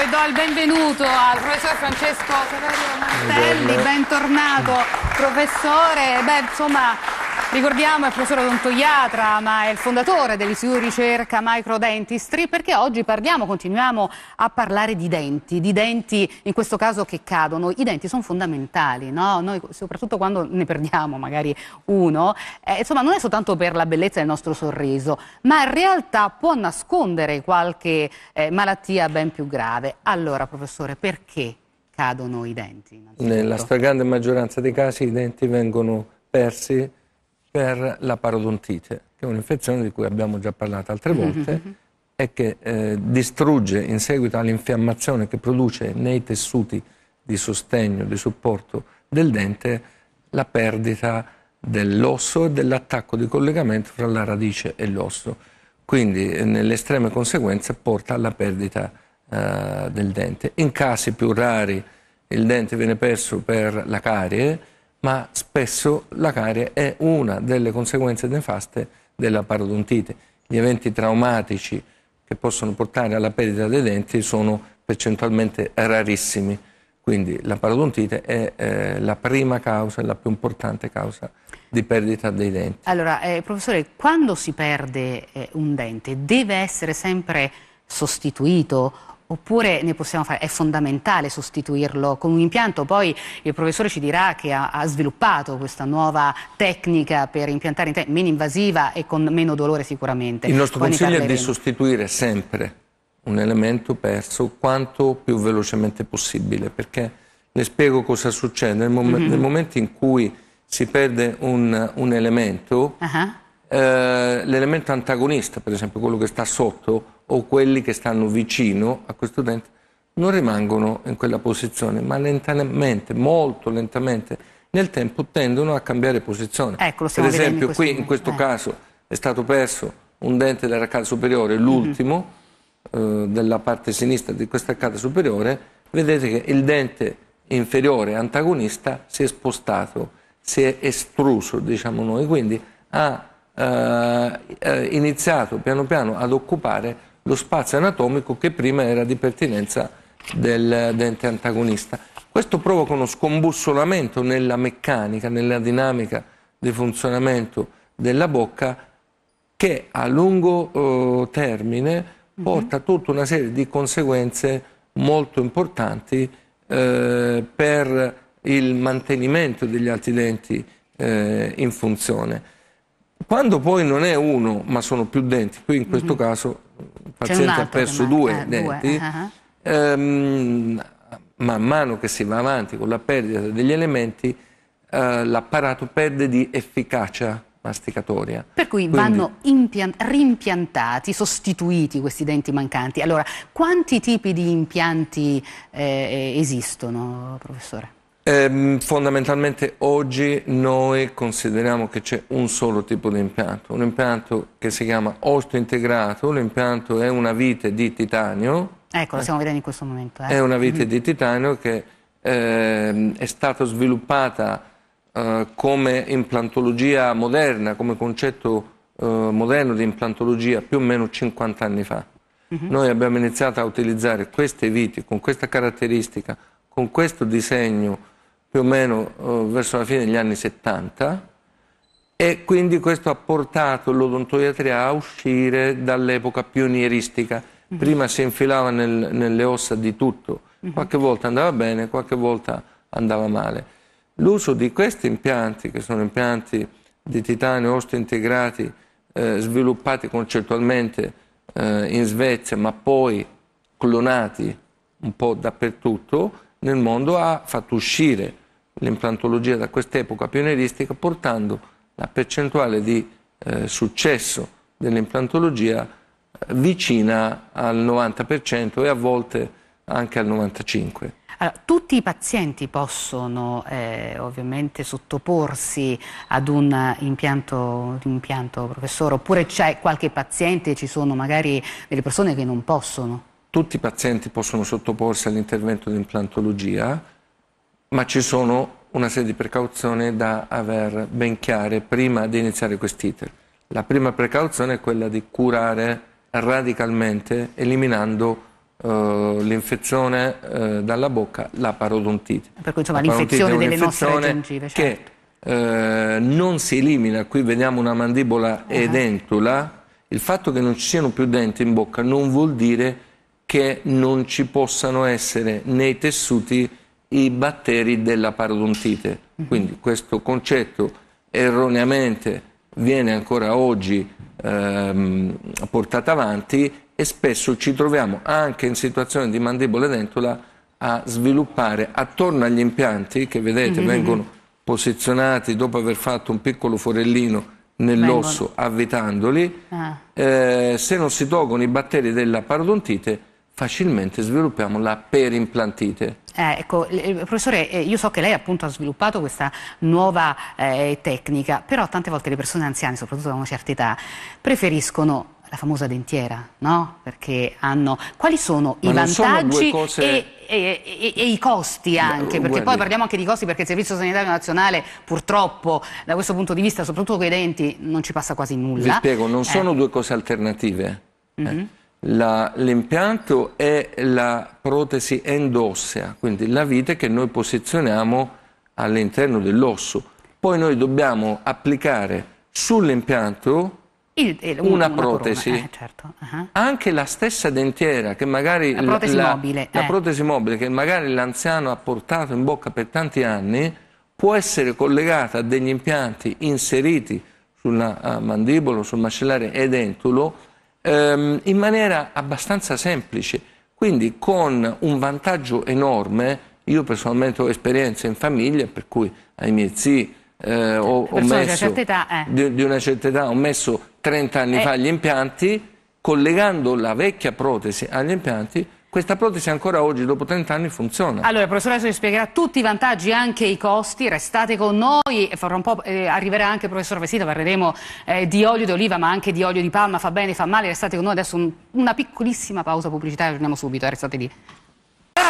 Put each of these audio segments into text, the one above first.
e do il benvenuto al professor Francesco Saverio Martelli, bentornato professore. Beh, insomma, Ricordiamo è il professor odontoiatra, ma è il fondatore dell'Istituto di Ricerca Microdentistry, perché oggi parliamo, continuiamo a parlare di denti, di denti in questo caso che cadono. I denti sono fondamentali, no? Noi, soprattutto quando ne perdiamo magari uno, eh, insomma non è soltanto per la bellezza del nostro sorriso, ma in realtà può nascondere qualche eh, malattia ben più grave. Allora, professore, perché cadono i denti? Nella stragrande maggioranza dei casi i denti vengono persi per la parodontite, che è un'infezione di cui abbiamo già parlato altre mm-hmm, volte mm -hmm. e che eh, distrugge in seguito all'infiammazione che produce nei tessuti di sostegno, di supporto del dente, la perdita dell'osso e dell'attacco di collegamento fra la radice e l'osso. Quindi eh, nelle estreme conseguenze porta alla perdita eh, del dente. In casi più rari il dente viene perso per la carie, ma spesso la carie è una delle conseguenze nefaste della parodontite. Gli eventi traumatici che possono portare alla perdita dei denti sono percentualmente rarissimi, quindi la parodontite è eh, la prima causa, la più importante causa di perdita dei denti. Allora, eh, professore, quando si perde eh, un dente deve essere sempre sostituito Oppure ne possiamo fare, è fondamentale sostituirlo con un impianto, poi il professore ci dirà che ha, ha sviluppato questa nuova tecnica per impiantare in te, meno invasiva e con meno dolore sicuramente. Il nostro poi consiglio è di sostituire sempre un elemento perso quanto più velocemente possibile, perché le spiego cosa succede. Nel, mom mm -hmm. nel momento in cui si perde un, un elemento, uh -huh. eh, l'elemento antagonista, per esempio quello che sta sotto, o quelli che stanno vicino a questo dente non rimangono in quella posizione, ma lentamente, molto lentamente, nel tempo tendono a cambiare posizione. Ecco, per esempio, in qui in questo eh. caso è stato perso un dente dell'arcata superiore, mhm. l'ultimo mm-hmm. eh, della parte sinistra di questa arcata superiore, vedete che il dente inferiore antagonista si è spostato, si è estruso, diciamo noi, quindi ha eh, eh iniziato piano piano ad occupare lo spazio anatomico che prima era di pertinenza del dente antagonista. Questo provoca uno scombussolamento nella meccanica, nella dinamica di funzionamento della bocca che a lungo eh, termine mhm. porta a tutta una serie di conseguenze molto importanti eh, per il mantenimento degli altri denti eh, in funzione. Quando poi non è uno, ma sono più denti, qui in mm-hmm. questo mm -hmm. caso il paziente ha perso due eh, denti, due. Uh ah, -huh. Ah. ehm, man mano che si va avanti con la perdita degli elementi, eh, l'apparato perde di efficacia masticatoria. Per cui vanno rimpiantati, sostituiti questi denti mancanti. Allora, quanti tipi di impianti eh, eh esistono, professore? Ehm, fondamentalmente oggi noi consideriamo che c'è un solo tipo di impianto, un impianto che si chiama osto integrato, l'impianto è una vite di titanio. Ecco, lo stiamo vedendo in questo momento. Eh. È una vite mm-hmm. di titanio che eh, è stata sviluppata eh, come implantologia moderna, come concetto eh, moderno di implantologia più o meno 50 anni fa. Uh mm-hmm. -huh. Noi abbiamo iniziato a utilizzare queste viti con questa caratteristica, con questo disegno più o meno eh, verso la fine degli anni 70 e quindi questo ha portato l'odontoiatria a uscire dall'epoca pionieristica. Mhm. Prima si infilava nel, nelle ossa di tutto, mhm. qualche volta andava bene, qualche volta andava male. L'uso di questi impianti, che sono impianti di titanio osteointegrati eh, sviluppati concettualmente eh, in Svezia, ma poi clonati un po' dappertutto, nel mondo ha fatto uscire l'implantologia da quest'epoca pionieristica portando la percentuale di eh, successo dell'implantologia eh, vicina al 90% e a volte anche al 95%. Allora, tutti i pazienti possono eh, ovviamente sottoporsi ad un impianto, impianto professore, oppure c'è qualche paziente, ci sono magari delle persone che non possono? tutti i pazienti possono sottoporsi all'intervento di implantologia, ma ci sono una serie di precauzioni da aver ben chiare prima di iniziare quest'iter. La prima precauzione è quella di curare radicalmente, eliminando eh, l'infezione eh, dalla bocca, la parodontite. Per cui insomma l'infezione delle nostre gengive. Certo. Che eh, non si elimina, qui vediamo una mandibola edentula, il fatto che non ci siano più denti in bocca non vuol dire che non ci possano essere nei tessuti i batteri della parodontite. Mhm. Quindi questo concetto erroneamente viene ancora oggi ehm, portato avanti e spesso ci troviamo anche in situazione di mandibola e dentola a sviluppare attorno agli impianti che vedete mm-hmm. vengono posizionati dopo aver fatto un piccolo forellino nell'osso vengono. avvitandoli, ah. eh, se non si tolgono i batteri della parodontite facilmente sviluppiamo la perimplantite. Eh, ecco, professore, eh, io so che lei appunto ha sviluppato questa nuova eh, tecnica, però tante volte le persone anziane, soprattutto da una certa età, preferiscono la famosa dentiera, no? Perché hanno... Quali sono Ma i vantaggi sono cose... e, e, e, e, i costi anche? Perché Guardi. poi parliamo anche di costi perché il Servizio Sanitario Nazionale purtroppo da questo punto di vista, soprattutto con i denti, non ci passa quasi nulla. Vi spiego, non eh. sono due cose alternative. Mm -hmm l'impianto è la protesi endossea, quindi la vite che noi posizioniamo all'interno dell'osso. Poi noi dobbiamo applicare sull'impianto il, il, una, una, protesi, una eh, certo. uh -huh. anche la stessa dentiera che magari la protesi, la, mobile, la eh. protesi mobile che magari l'anziano ha portato in bocca per tanti anni può essere collegata a degli impianti inseriti sulla uh, mandibola, sul macellare edentulo ehm, in maniera abbastanza semplice, quindi con un vantaggio enorme. Io personalmente ho esperienza in famiglia, per cui ai miei zii eh, ho, ho messo, una età, eh. di, di, una certa età, ho messo 30 anni eh. fa gli impianti, collegando la vecchia protesi agli impianti, questa protesi ancora oggi, dopo 30 anni, funziona. Allora, il professor adesso vi spiegherà tutti i vantaggi e anche i costi. Restate con noi, e fra un po' eh, arriverà anche il professor Vesita, parleremo eh, di olio d'oliva, ma anche di olio di palma, fa bene, fa male. Restate con noi adesso un, una piccolissima pausa pubblicitaria, torniamo subito, eh, restate lì.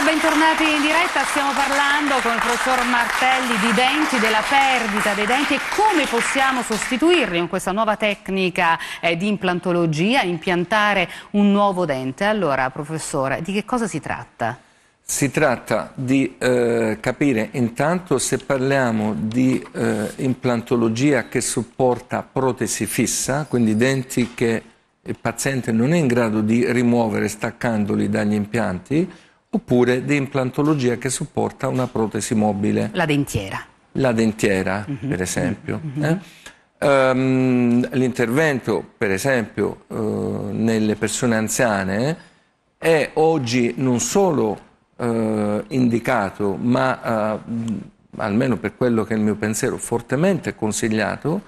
Buonasera, bentornati in diretta. Stiamo parlando con il professor Martelli di denti, della perdita dei denti e come possiamo sostituirli con questa nuova tecnica eh, di implantologia, impiantare un nuovo dente. Allora, professore, di che cosa si tratta? Si tratta di eh, capire intanto se parliamo di eh, implantologia che supporta protesi fissa, quindi denti che il paziente non è in grado di rimuovere staccandoli dagli impianti, oppure di implantologia che supporta una protesi mobile. La dentiera. La dentiera, uh mhm. -huh. per esempio. Uh mhm. -huh. eh? um, l'intervento, per esempio, uh, nelle persone anziane è oggi non solo eh, indicato, ma eh, almeno per quello che è il mio pensiero, fortemente consigliato,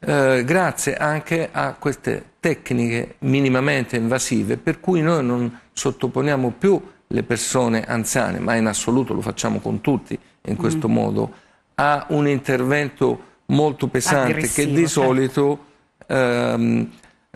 eh, grazie anche a queste tecniche minimamente invasive, per cui noi non sottoponiamo più le persone anziane, ma in assoluto lo facciamo con tutti in questo mm. modo, ha un intervento molto pesante Aggressivo, che di certo. solito ehm,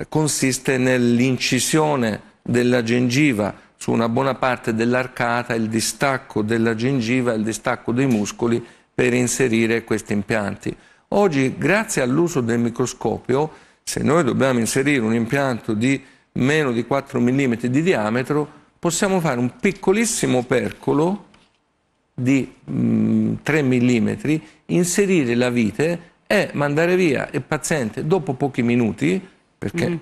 consiste nell'incisione della gengiva su una buona parte dell'arcata, il distacco della gengiva, il distacco dei muscoli per inserire questi impianti. Oggi, grazie all'uso del microscopio, se noi dobbiamo inserire un impianto di meno di 4 mm di diametro, possiamo fare un piccolissimo percolo di mh, 3 mm, inserire la vite e mandare via il paziente dopo pochi minuti, perché mm.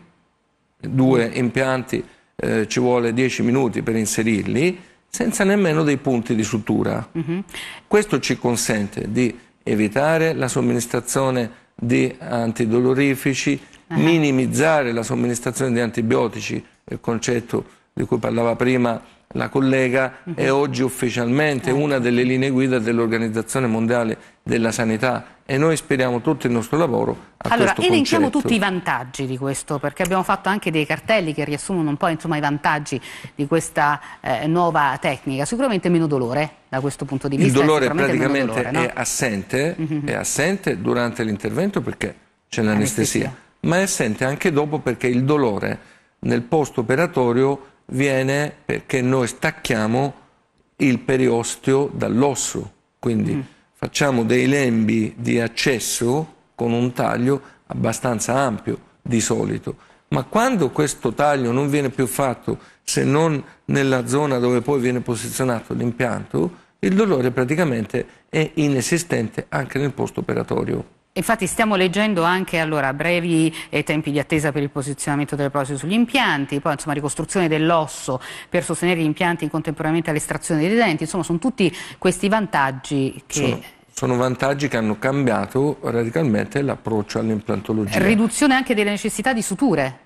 due impianti eh, ci vuole 10 minuti per inserirli, senza nemmeno dei punti di sutura. Mm -hmm. Questo ci consente di evitare la somministrazione di antidolorifici, uh -huh. minimizzare la somministrazione di antibiotici, il concetto di cui parlava prima la collega, è mhm. oggi ufficialmente certo. una delle linee guida dell'Organizzazione Mondiale della Sanità e noi speriamo tutto il nostro lavoro a allora, questo elenchiamo tutti i vantaggi di questo, perché abbiamo fatto anche dei cartelli che riassumono un po' insomma, i vantaggi di questa eh, nuova tecnica. Sicuramente meno dolore da questo punto di vista. Il dolore praticamente dolore, no? è, assente, mhm. è, assente, durante l'intervento perché c'è l'anestesia, ma è assente anche dopo perché il dolore nel post operatorio viene perché noi stacchiamo il periosteo dall'osso, quindi mm. facciamo dei lembi di accesso con un taglio abbastanza ampio di solito, ma quando questo taglio non viene più fatto se non nella zona dove poi viene posizionato l'impianto, il dolore praticamente è inesistente anche nel posto operatorio. Infatti stiamo leggendo anche allora, brevi eh, tempi di attesa per il posizionamento delle protesi sugli impianti, poi insomma, ricostruzione dell'osso per sostenere gli impianti contemporaneamente all'estrazione dei denti, insomma sono tutti questi vantaggi che... Sono, sono vantaggi che hanno cambiato radicalmente l'approccio all'implantologia. Riduzione anche delle necessità di suture.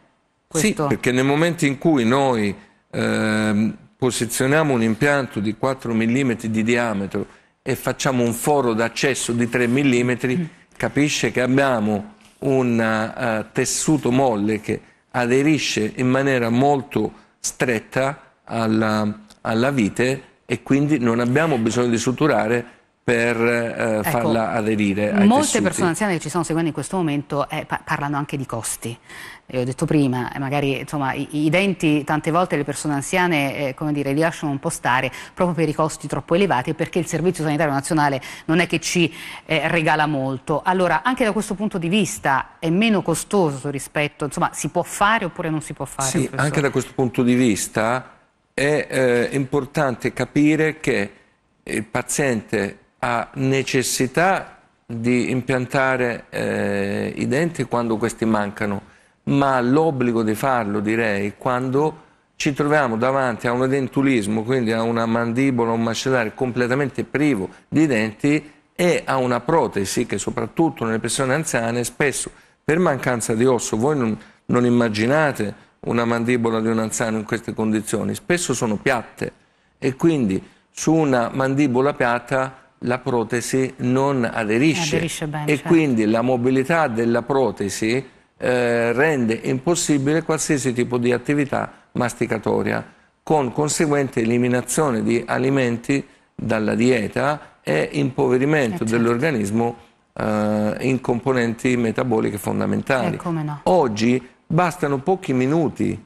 Questo. Sì, perché nel momento in cui noi ehm, posizioniamo un impianto di 4 mm di diametro e facciamo un foro d'accesso di 3 mm, mm capisce che abbiamo un uh, tessuto molle che aderisce in maniera molto stretta alla, alla vite e quindi non abbiamo bisogno di suturare per eh, ecco, farla aderire ai Molte tessuti. persone anziane che ci stanno seguendo in questo momento eh, parlano anche di costi. Eh, ho detto prima, eh, magari insomma, i, i, denti tante volte le persone anziane eh, come dire, li lasciano un po' stare proprio per i costi troppo elevati e perché il Servizio Sanitario Nazionale non è che ci eh, regala molto. Allora, anche da questo punto di vista è meno costoso rispetto, insomma, si può fare oppure non si può fare? Sì, professore? anche da questo punto di vista è importante capire che il paziente ha necessità di impiantare eh, i denti quando questi mancano, ma ha l'obbligo di farlo, direi, quando ci troviamo davanti a un dentulismo, quindi a una mandibola, un macellare completamente privo di denti e a una protesi che soprattutto nelle persone anziane spesso per mancanza di osso, voi non, non immaginate una mandibola di un anziano in queste condizioni, spesso sono piatte e quindi su una mandibola piatta la protesi non aderisce, aderisce bene, e certo. quindi la mobilità della protesi eh, rende impossibile qualsiasi tipo di attività masticatoria con conseguente eliminazione di alimenti dalla dieta e impoverimento eh, certo. dell'organismo eh, in componenti metaboliche fondamentali. Eh, no. Oggi bastano pochi minuti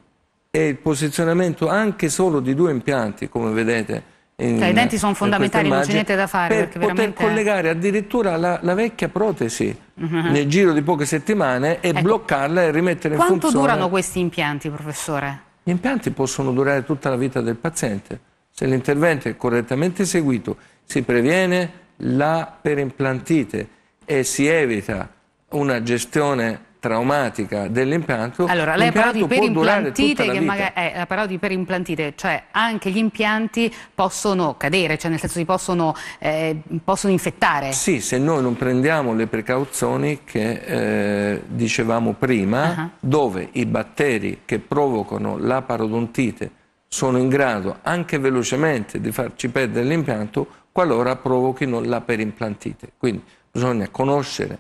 e il posizionamento anche solo di due impianti, come vedete, in, cioè, I denti sono fondamentali, non c'è niente da fare. Per poter veramente... collegare addirittura la, la vecchia protesi mhm. nel giro di poche settimane e ecco. bloccarla e rimettere in funzione. Quanto durano questi impianti, professore? Gli impianti possono durare tutta la vita del paziente. Se l'intervento è correttamente eseguito, si previene la perimplantite e si evita una gestione traumatica dell'impianto allora lei ha parlato di perimplantite che magari, eh, ha parlato di perimplantite cioè anche gli impianti possono cadere cioè nel senso si possono, eh, possono infettare sì se noi non prendiamo le precauzioni che eh, dicevamo prima uh -huh. dove i batteri che provocano la parodontite sono in grado anche velocemente di farci perdere l'impianto qualora provochino la perimplantite quindi bisogna conoscere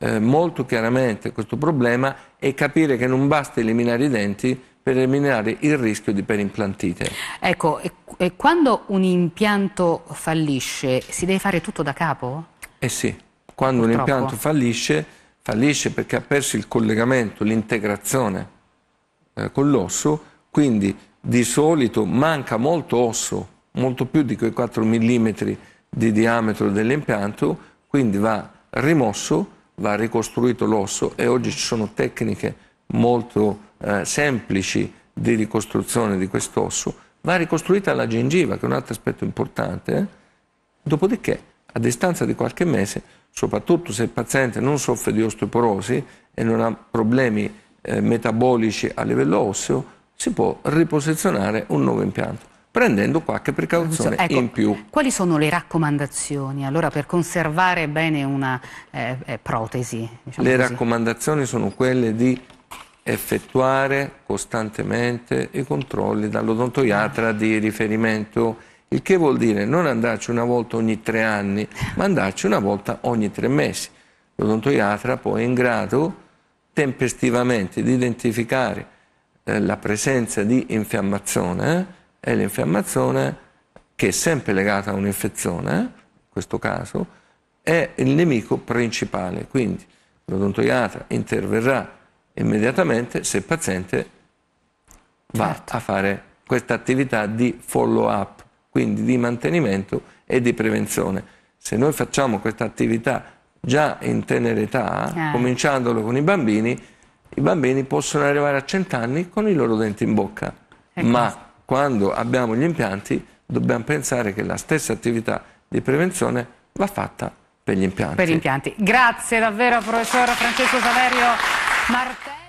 eh, molto chiaramente questo problema e capire che non basta eliminare i denti per eliminare il rischio di perimplantite. Ecco, e, e quando un impianto fallisce si deve fare tutto da capo? Eh sì, quando Purtroppo. un impianto fallisce, fallisce perché ha perso il collegamento, l'integrazione eh, con l'osso, quindi di solito manca molto osso, molto più di quei 4 mm di diametro dell'impianto, quindi va rimosso va ricostruito l'osso e oggi ci sono tecniche molto eh, semplici di ricostruzione di quest'osso, va ricostruita la gengiva, che è un altro aspetto importante, eh. dopodiché a distanza di qualche mese, soprattutto se il paziente non soffre di osteoporosi e non ha problemi eh, metabolici a livello osseo, si può riposizionare un nuovo impianto prendendo qualche precauzione ecco, in più. Quali sono le raccomandazioni allora per conservare bene una eh, eh, protesi? Diciamo le così. raccomandazioni sono quelle di effettuare costantemente i controlli dall'odontoiatra di riferimento, il che vuol dire non andarci una volta ogni tre anni, ma andarci una volta ogni tre mesi. L'odontoiatra poi è in grado tempestivamente di identificare eh, la presenza di infiammazione è l'infiammazione che è sempre legata a un'infezione, in questo caso, è il nemico principale. Quindi l'odontoiatra interverrà immediatamente se il paziente va certo. a fare questa attività di follow-up, quindi di mantenimento e di prevenzione. Se noi facciamo questa attività già in tenera età, eh. cominciandolo con i bambini, i bambini possono arrivare a cent'anni con i loro denti in bocca, e ecco. ma questo quando abbiamo gli impianti dobbiamo pensare che la stessa attività di prevenzione va fatta per gli impianti. Per gli impianti. Grazie davvero professor Francesco Saverio Martelli.